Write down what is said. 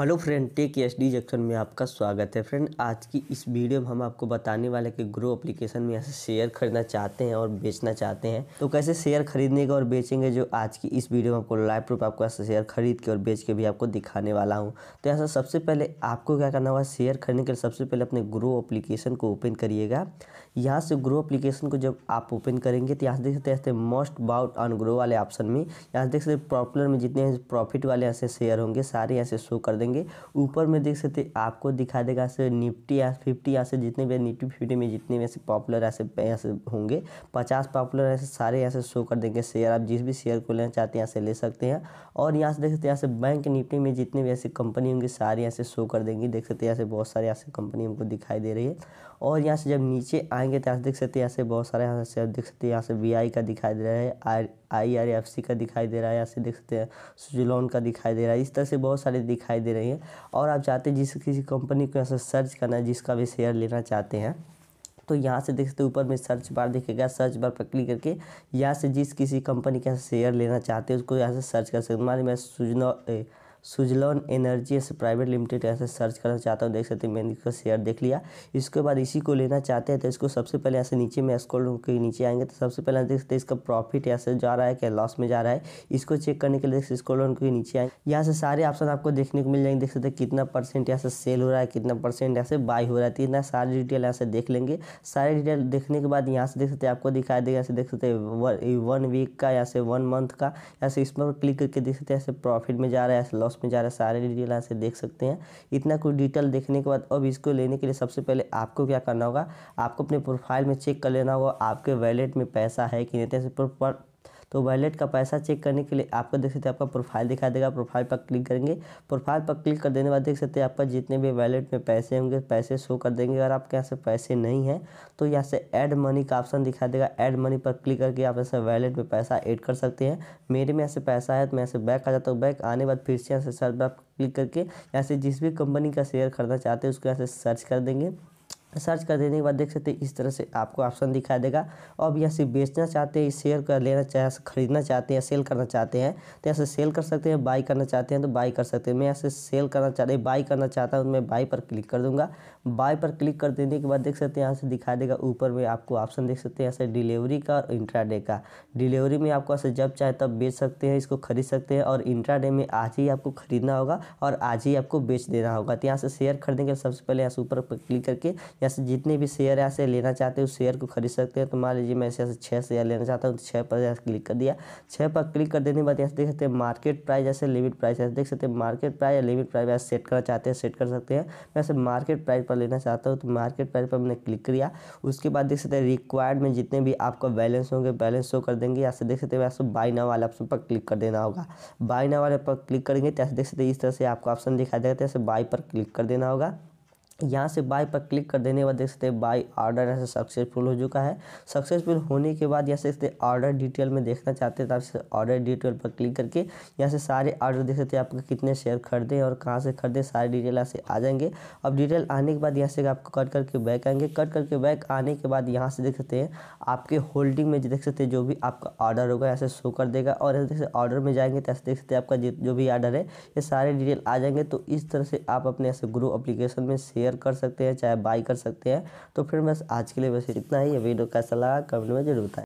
hello friend tech S D junction में आपका स्वागत है फ्रेंड आज की इस वीडियो में हम आपको बताने वाले कि ग्रो एप्लीकेशन में ऐसे शेयर खरीदना चाहते हैं और बेचना चाहते हैं तो कैसे शेयर खरीदने का और बेचेंगे जो आज की इस वीडियो में आपको लाइव प्रूफ आपको ऐसे शेयर खरीद के और बेच के भी आपको दिखाने वाला हूँ तो ऐसा सबसे पहले आपको क्या करना होगा शेयर खरीदने के लिए सबसे पहले अपने ग्रो अप्लीकेशन को ओपन करिएगा यहाँ से ग्रो एप्लीकेशन को जब आप ओपन करेंगे तो यहाँ देख सकते हैं मोस्ट बाउट ऑन ग्रो वाले ऑप्शन में यहाँ से देख सकते हैं पॉपुलर में जितने प्रॉफिट वाले यहाँ से शेयर होंगे सारे यहाँ से शो कर देंगे ऊपर में देख सकते आपको दिखा देगा यहाँ से निफ्टी या फिफ्टी यहाँ से जितने भी निफ्टी फिफ्टी में जितने भी ऐसे पॉपुलर ऐसे यहाँ से होंगे पचास पॉपुलर ऐसे सारे यहाँ से शो कर देंगे शेयर आप जिस भी शेयर को लेना चाहते हैं यहाँ से ले सकते हैं और यहाँ से देख सकते हैं यहाँ से बैंक निफ्टी में जितने भी ऐसे कंपनी होंगी सारे यहाँ से शो कर देंगे देख सकते हैं यहाँ से बहुत सारे यहाँ से कंपनी हमको दिखाई दे रही है और यहाँ से जब नीचे आएंगे आएंगे तो यहाँ देख सकते हैं यहाँ से बहुत सारे यहाँ से देख सकते हैं यहाँ से वी का दिखाई दे रहा है आई आर एफ सी का दिखाई दे रहा है यहाँ से देख सकते हैं स्विजलोन का दिखाई दे रहा है इस तरह से बहुत सारे दिखाई दे रही हैं और आप चाहते हैं जिस किसी कंपनी को यहाँ से सर्च करना है जिसका भी शेयर लेना चाहते हैं तो यहाँ से देख सकते ऊपर में सर्च बार देखेगा सर्च बार पर क्लिक करके यहाँ से जिस किसी कंपनी का शेयर लेना चाहते हैं उसको यहाँ से सर्च कर सकते हैं मान मैं सुजनो सुजलॉन एनर्जी ऐसे प्राइवेट लिमिटेड ऐसे सर्च करना चाहता हूँ देख सकते हैं मैंने इसका शेयर देख लिया इसके बाद इसी को लेना चाहते हैं तो इसको सबसे पहले ऐसे नीचे में स्कोल के नीचे आएंगे तो सबसे पहले देख सकते हैं इसका प्रॉफिट ऐसे जा रहा है क्या लॉस में जा रहा है इसको चेक करने के लिए स्कोल के नीचे आएंगे यहाँ से सारे ऑप्शन आपको देखने को मिल जाएंगे देख सकते हैं कितना परसेंट यहाँ सेल हो रहा है कितना परसेंट यहाँ से हो रहा है तो इतना सारी डिटेल यहाँ से देख लेंगे सारे डिटेल देखने के बाद यहाँ से देख सकते हैं आपको दिखाई देगा ऐसे देख सकते हैं वन वीक का यहाँ से वन मंथ का यहाँ से इस पर क्लिक करके देख सकते हैं ऐसे प्रॉफिट में जा रहा है ऐसे लॉस रहा है सारे डिटेल यहाँ से देख सकते हैं इतना कुछ डिटेल देखने के बाद अब इसको लेने के लिए सबसे पहले आपको क्या करना होगा आपको अपने प्रोफाइल में चेक कर लेना होगा आपके वैलेट में पैसा है कि नहीं तो तो वैलेट का पैसा चेक करने के लिए आपको देख सकते हैं आपका प्रोफाइल दिखाई देगा प्रोफाइल पर क्लिक करेंगे प्रोफाइल पर क्लिक कर देने बाद देख सकते हैं आपका जितने भी वैलेट में पैसे होंगे पैसे शो कर देंगे अगर आपके यहाँ से पैसे नहीं हैं तो यहाँ से ऐड मनी का ऑप्शन दिखाई देगा ऐड मनी पर क्लिक करके आप ऐसे वैलेट में पैसा ऐड कर सकते हैं मेरे में यहाँ से पैसा है तो मैं यहाँ से बैक आ जाता हूँ बैक आने बाद फिर से यहाँ से सर्च पर क्लिक करके यहाँ से जिस भी कंपनी का शेयर खरीदना चाहते हैं उसको यहाँ से सर्च कर देंगे सर्च कर देने के बाद देख सकते हैं इस तरह से आपको ऑप्शन दिखाई देगा अब यहाँ से बेचना चाहते हैं शेयर कर लेना चाहे खरीदना चाहते हैं सेल करना चाहते हैं तो यहाँ से सेल कर सकते हैं बाई करना चाहते हैं तो बाई कर सकते हैं मैं यहाँ से सेल करना चाहते हैं बाई करना चाहता हूँ तो मैं बाई पर क्लिक कर दूँगा बाय पर क्लिक कर देने के बाद देख सकते हैं यहाँ से दिखा देगा ऊपर में आपको ऑप्शन देख सकते हैं यहाँ से डिलीवरी का और इंट्राडे का डिलीवरी में आपको ऐसे जब चाहे तब बेच सकते हैं इसको खरीद सकते हैं और इंट्राडे में आज ही आपको खरीदना होगा और आज ही आपको बेच देना होगा तो यहाँ से शेयर खरीदने के सबसे पहले यहाँ से ऊपर पर क्लिक करके यहाँ से जितने भी शेयर यहाँ से लेना चाहते हैं उस शेयर को खरीद सकते हैं तो मान लीजिए मैं ऐसे छः शेयर लेना चाहता हूँ तो छः पर यहाँ क्लिक कर दिया छः पर क्लिक कर देने के बाद यहाँ से देख सकते हैं मार्केट प्राइस ऐसे लिमिट प्राइस देख सकते हैं मार्केट प्राइस या लिमिट प्राइस सेट करना चाहते हैं सेट कर सकते हैं वैसे मार्केट प्राइस पर लेना चाहता हूँ तो मार्केट प्राइस पर हमने क्लिक किया उसके बाद देख सकते हैं रिक्वायर्ड में जितने भी आपका बैलेंस होंगे बैलेंस शो कर देंगे यहाँ से देख सकते हैं बाई ना वाले ऑप्शन पर क्लिक कर देना होगा बाई ना वाले पर क्लिक करेंगे तो ऐसे देख सकते हैं इस तरह से आपको ऑप्शन दिखाई देगा तो बाई पर क्लिक कर देना होगा यहाँ से बाय पर क्लिक कर देने के बाद देख सकते हैं बाय ऑर्डर ऐसे सक्सेसफुल हो चुका है सक्सेसफुल होने के बाद यहाँ से सकते ऑर्डर डिटेल में देखना चाहते हैं तो आप ऑर्डर डिटेल पर क्लिक करके यहाँ से सारे ऑर्डर देख सकते हैं आपको कितने शेयर खरीदे और कहाँ से खरीदे सारे डिटेल यहाँ से आ जाएंगे अब डिटेल आने के बाद यहाँ से आपको कट करके बैक आएंगे कट करके बैक आने के बाद यहाँ से देख सकते हैं आपके होल्डिंग में देख सकते हैं जो भी आपका ऑर्डर होगा ऐसे शो कर देगा और ऐसे देख सकते ऑर्डर में जाएंगे तो ऐसे देख सकते हैं आपका जो भी ऑर्डर है ये सारे डिटेल आ जाएंगे तो इस तरह से आप अपने ऐसे ग्रो अप्लीकेशन में शेयर शेयर कर सकते हैं चाहे बाई कर सकते हैं तो फिर बस आज के लिए बस इतना ही वीडियो कैसा लगा कमेंट में जरूर बताएं